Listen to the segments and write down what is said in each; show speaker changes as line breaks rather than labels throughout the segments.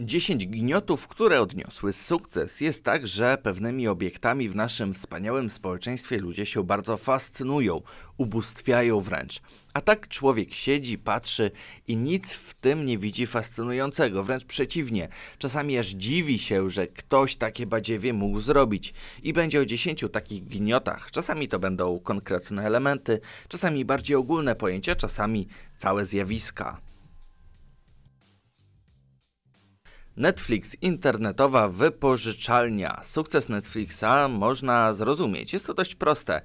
10 gniotów, które odniosły sukces. Jest tak, że pewnymi obiektami w naszym wspaniałym społeczeństwie ludzie się bardzo fascynują, ubóstwiają wręcz. A tak człowiek siedzi, patrzy i nic w tym nie widzi fascynującego, wręcz przeciwnie. Czasami aż dziwi się, że ktoś takie badziewie mógł zrobić. I będzie o dziesięciu takich gniotach. Czasami to będą konkretne elementy, czasami bardziej ogólne pojęcia, czasami całe zjawiska. Netflix internetowa wypożyczalnia. Sukces Netflixa można zrozumieć. Jest to dość proste.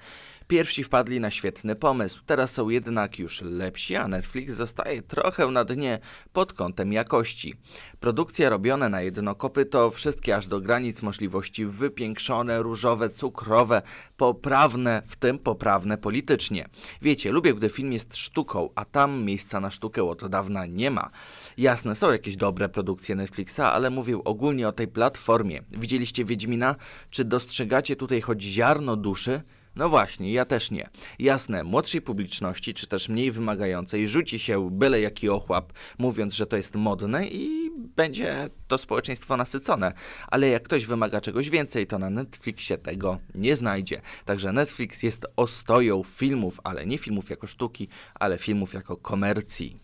Pierwsi wpadli na świetny pomysł, teraz są jednak już lepsi, a Netflix zostaje trochę na dnie pod kątem jakości. Produkcje robione na jedno kopyto, wszystkie aż do granic możliwości wypiększone, różowe, cukrowe, poprawne, w tym poprawne politycznie. Wiecie, lubię, gdy film jest sztuką, a tam miejsca na sztukę od dawna nie ma. Jasne, są jakieś dobre produkcje Netflixa, ale mówię ogólnie o tej platformie. Widzieliście Wiedźmina? Czy dostrzegacie tutaj choć ziarno duszy? No właśnie, ja też nie. Jasne, młodszej publiczności, czy też mniej wymagającej, rzuci się byle jaki ochłap, mówiąc, że to jest modne i będzie to społeczeństwo nasycone. Ale jak ktoś wymaga czegoś więcej, to na Netflixie tego nie znajdzie. Także Netflix jest ostoją filmów, ale nie filmów jako sztuki, ale filmów jako komercji.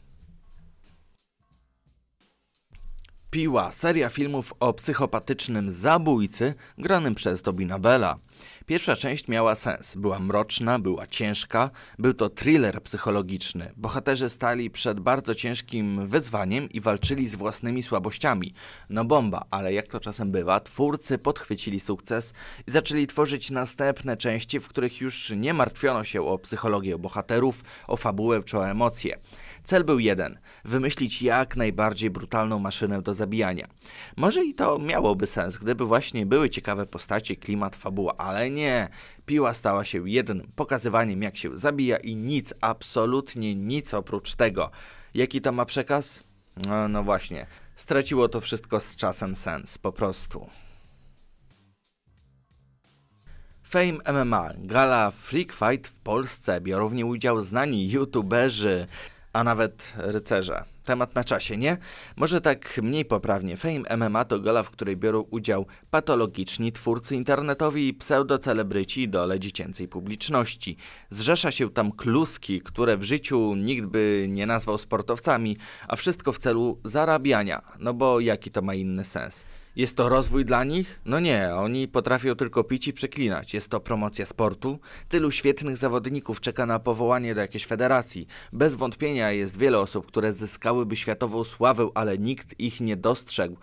Piła, seria filmów o psychopatycznym zabójcy granym przez Tobina Bella. Pierwsza część miała sens. Była mroczna, była ciężka, był to thriller psychologiczny. Bohaterzy stali przed bardzo ciężkim wyzwaniem i walczyli z własnymi słabościami. No bomba, ale jak to czasem bywa, twórcy podchwycili sukces i zaczęli tworzyć następne części, w których już nie martwiono się o psychologię bohaterów, o fabułę czy o emocje. Cel był jeden: wymyślić jak najbardziej brutalną maszynę do zabijania. Może i to miałoby sens, gdyby właśnie były ciekawe postacie, klimat, fabuła, ale nie. Piła stała się jednym pokazywaniem, jak się zabija i nic, absolutnie nic oprócz tego. Jaki to ma przekaz? No, no właśnie, straciło to wszystko z czasem sens, po prostu. Fame MMA, gala Freak Fight w Polsce biorą w niej udział znani youtuberzy a nawet rycerze. Temat na czasie, nie? Może tak mniej poprawnie. Fame MMA to gola, w której biorą udział patologiczni twórcy internetowi i pseudocelebryci dole dziecięcej publiczności. Zrzesza się tam kluski, które w życiu nikt by nie nazwał sportowcami, a wszystko w celu zarabiania, no bo jaki to ma inny sens? Jest to rozwój dla nich? No nie, oni potrafią tylko pić i przeklinać. Jest to promocja sportu? Tylu świetnych zawodników czeka na powołanie do jakiejś federacji. Bez wątpienia jest wiele osób, które zyskałyby światową sławę, ale nikt ich nie dostrzegł.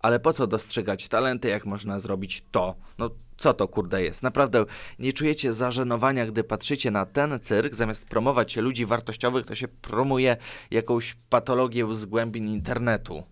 Ale po co dostrzegać talenty, jak można zrobić to? No co to kurde jest? Naprawdę nie czujecie zażenowania, gdy patrzycie na ten cyrk, zamiast promować ludzi wartościowych, to się promuje jakąś patologię z głębin internetu.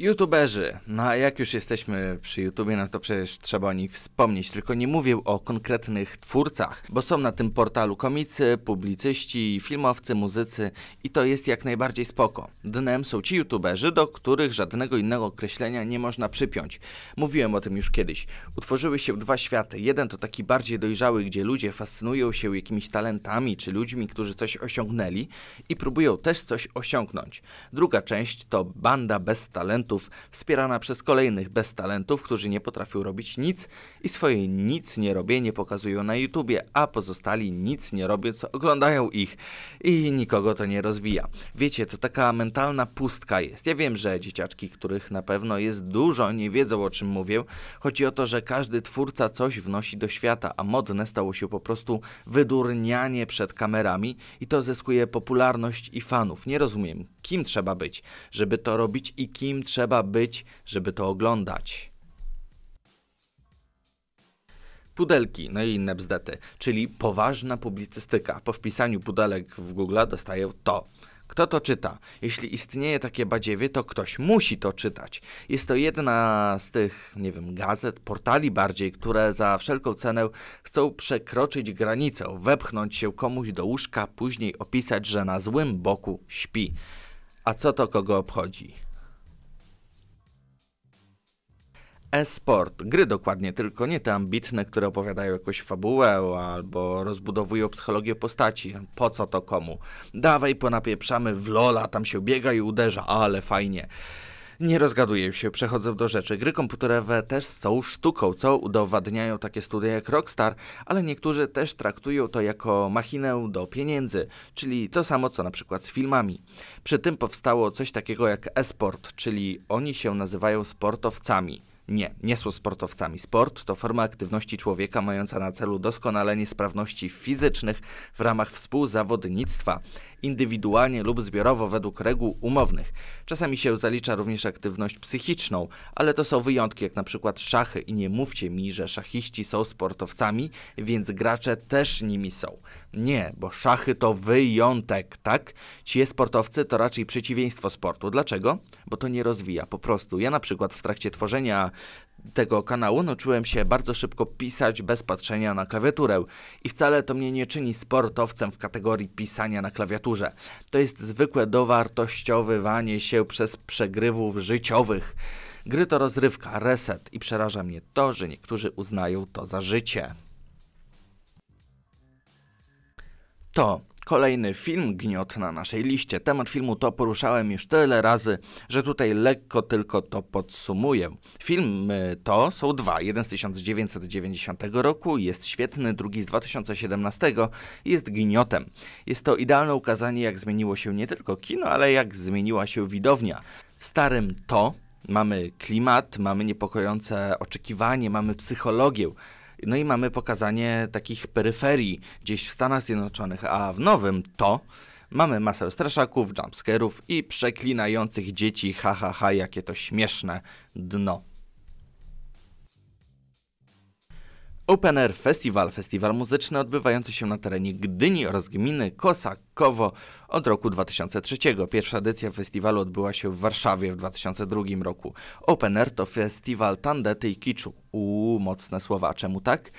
YouTuberzy. No a jak już jesteśmy przy YouTubie, no to przecież trzeba o nich wspomnieć. Tylko nie mówię o konkretnych twórcach, bo są na tym portalu komicy, publicyści, filmowcy, muzycy i to jest jak najbardziej spoko. Dnem są ci YouTuberzy, do których żadnego innego określenia nie można przypiąć. Mówiłem o tym już kiedyś. Utworzyły się dwa światy. Jeden to taki bardziej dojrzały, gdzie ludzie fascynują się jakimiś talentami czy ludźmi, którzy coś osiągnęli i próbują też coś osiągnąć. Druga część to banda bez talentu talentów, wspierana przez kolejnych bez talentów, którzy nie potrafią robić nic i swoje nic nie robienie pokazują na YouTubie, a pozostali nic nie robiąc oglądają ich i nikogo to nie rozwija. Wiecie, to taka mentalna pustka jest. Ja wiem, że dzieciaczki, których na pewno jest dużo, nie wiedzą o czym mówię. Chodzi o to, że każdy twórca coś wnosi do świata, a modne stało się po prostu wydurnianie przed kamerami i to zyskuje popularność i fanów. Nie rozumiem, kim trzeba być, żeby to robić i kim trzeba być, żeby to oglądać. Pudelki, no i inne bzdety, czyli poważna publicystyka. Po wpisaniu pudelek w Google dostaję to. Kto to czyta? Jeśli istnieje takie badziewie, to ktoś musi to czytać. Jest to jedna z tych, nie wiem, gazet, portali bardziej, które za wszelką cenę chcą przekroczyć granicę, wepchnąć się komuś do łóżka, później opisać, że na złym boku śpi. A co to kogo obchodzi? e-sport. Gry dokładnie, tylko nie te ambitne, które opowiadają jakąś fabułę albo rozbudowują psychologię postaci. Po co to komu? Dawaj, ponapieprzamy w lola, tam się biega i uderza, ale fajnie. Nie rozgaduję się, przechodzę do rzeczy. Gry komputerowe też są sztuką, co udowadniają takie studia jak Rockstar, ale niektórzy też traktują to jako machinę do pieniędzy, czyli to samo co na przykład z filmami. Przy tym powstało coś takiego jak esport, czyli oni się nazywają sportowcami. Nie, nie są sportowcami. Sport to forma aktywności człowieka mająca na celu doskonalenie sprawności fizycznych w ramach współzawodnictwa, indywidualnie lub zbiorowo według reguł umownych. Czasami się zalicza również aktywność psychiczną, ale to są wyjątki, jak na przykład szachy i nie mówcie mi, że szachiści są sportowcami, więc gracze też nimi są. Nie, bo szachy to wyjątek, tak? Ci sportowcy to raczej przeciwieństwo sportu. Dlaczego? bo to nie rozwija po prostu. Ja na przykład w trakcie tworzenia tego kanału nauczyłem się bardzo szybko pisać bez patrzenia na klawiaturę i wcale to mnie nie czyni sportowcem w kategorii pisania na klawiaturze. To jest zwykłe dowartościowywanie się przez przegrywów życiowych. Gry to rozrywka, reset i przeraża mnie to, że niektórzy uznają to za życie. To, Kolejny film gniot na naszej liście. Temat filmu to poruszałem już tyle razy, że tutaj lekko tylko to podsumuję. Filmy to są dwa. Jeden z 1990 roku jest świetny, drugi z 2017 jest gniotem. Jest to idealne ukazanie, jak zmieniło się nie tylko kino, ale jak zmieniła się widownia. W starym to mamy klimat, mamy niepokojące oczekiwanie, mamy psychologię. No i mamy pokazanie takich peryferii gdzieś w Stanach Zjednoczonych, a w nowym to mamy masę straszaków, jumpscarów i przeklinających dzieci, ha, ha, ha, jakie to śmieszne dno. Open Air Festival, festiwal muzyczny odbywający się na terenie Gdyni oraz gminy Kosakowo od roku 2003. Pierwsza edycja festiwalu odbyła się w Warszawie w 2002 roku. Open Air to festiwal tandety i kiczu. Uuu, mocne słowa, czemu tak?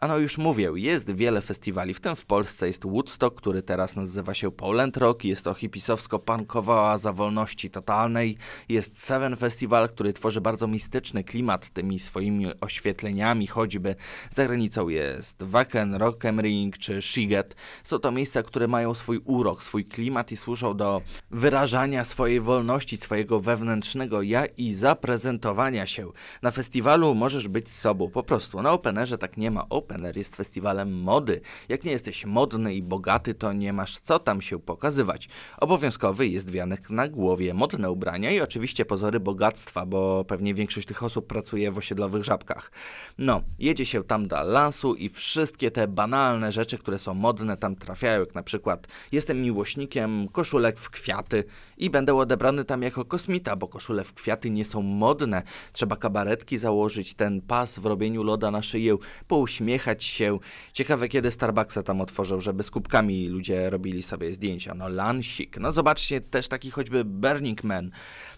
A no już mówię, jest wiele festiwali, w tym w Polsce jest Woodstock, który teraz nazywa się Poland Rock, jest to hipisowsko-punkowa za wolności totalnej, jest Seven Festival, który tworzy bardzo mistyczny klimat tymi swoimi oświetleniami, choćby za granicą jest Wacken, Rock'n'Ring czy Shiget. Są to miejsca, które mają swój urok, swój klimat i służą do wyrażania swojej wolności, swojego wewnętrznego ja i zaprezentowania się. Na festiwalu możesz być sobą, po prostu. Na openerze tak nie ma. Penner jest festiwalem mody. Jak nie jesteś modny i bogaty, to nie masz co tam się pokazywać. Obowiązkowy jest wianek na głowie, modne ubrania i oczywiście pozory bogactwa, bo pewnie większość tych osób pracuje w osiedlowych żabkach. No, jedzie się tam do lasu i wszystkie te banalne rzeczy, które są modne, tam trafiają, jak na przykład jestem miłośnikiem koszulek w kwiaty i będę odebrany tam jako kosmita, bo koszule w kwiaty nie są modne. Trzeba kabaretki założyć, ten pas w robieniu loda na szyję, po najechać się. Ciekawe, kiedy Starbucksa tam otworzą, żeby z kubkami ludzie robili sobie zdjęcia. No, Lansik. No, zobaczcie też taki choćby Burning Man.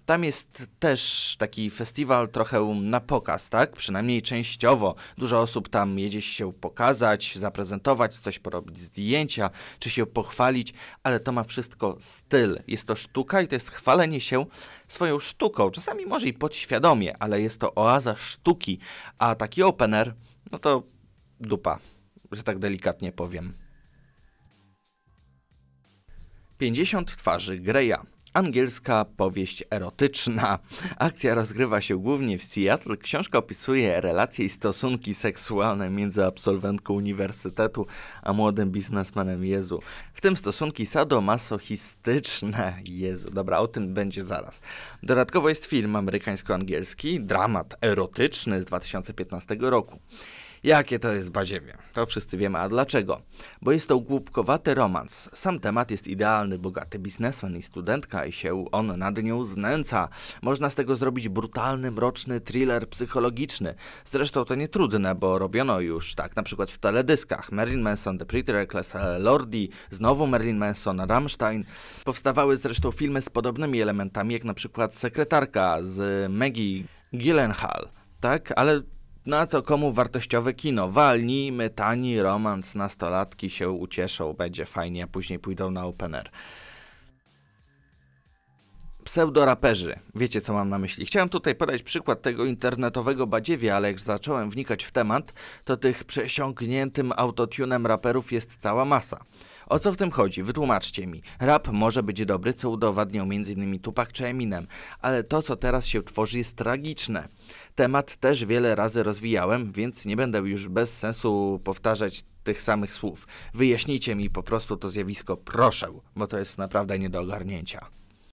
Tam jest też taki festiwal trochę na pokaz, tak? Przynajmniej częściowo. Dużo osób tam jedzie się pokazać, zaprezentować, coś porobić, zdjęcia, czy się pochwalić, ale to ma wszystko styl. Jest to sztuka i to jest chwalenie się swoją sztuką. Czasami może i podświadomie, ale jest to oaza sztuki, a taki opener, no to dupa, że tak delikatnie powiem. 50 twarzy Greya. Angielska powieść erotyczna. Akcja rozgrywa się głównie w Seattle. Książka opisuje relacje i stosunki seksualne między absolwentką uniwersytetu a młodym biznesmenem Jezu. W tym stosunki sadomasochistyczne. Jezu, dobra, o tym będzie zaraz. Dodatkowo jest film amerykańsko-angielski, dramat erotyczny z 2015 roku. Jakie to jest baziemie? To wszyscy wiemy, a dlaczego? Bo jest to głupkowaty romans. Sam temat jest idealny, bogaty biznesmen i studentka i się on nad nią znęca. Można z tego zrobić brutalny, mroczny thriller psychologiczny. Zresztą to nie trudne, bo robiono już tak, na przykład w teledyskach. Merlin Manson, The Pretty Reckless, e, Lordi, znowu Merlin Manson, Rammstein. Powstawały zresztą filmy z podobnymi elementami, jak na przykład Sekretarka z Maggie Gyllenhaal. Tak, ale na co komu wartościowe kino. Walnijmy, tani romans, nastolatki się ucieszą, będzie fajnie, a później pójdą na open air. Pseudoraperzy. Wiecie, co mam na myśli. Chciałem tutaj podać przykład tego internetowego badziewia, ale jak zacząłem wnikać w temat, to tych przesiąkniętym autotunem raperów jest cała masa. O co w tym chodzi? Wytłumaczcie mi. Rap może być dobry, co udowadniał m.in. Tupac czy Eminem, ale to, co teraz się tworzy, jest tragiczne. Temat też wiele razy rozwijałem, więc nie będę już bez sensu powtarzać tych samych słów. Wyjaśnijcie mi po prostu to zjawisko, proszę, bo to jest naprawdę nie do ogarnięcia.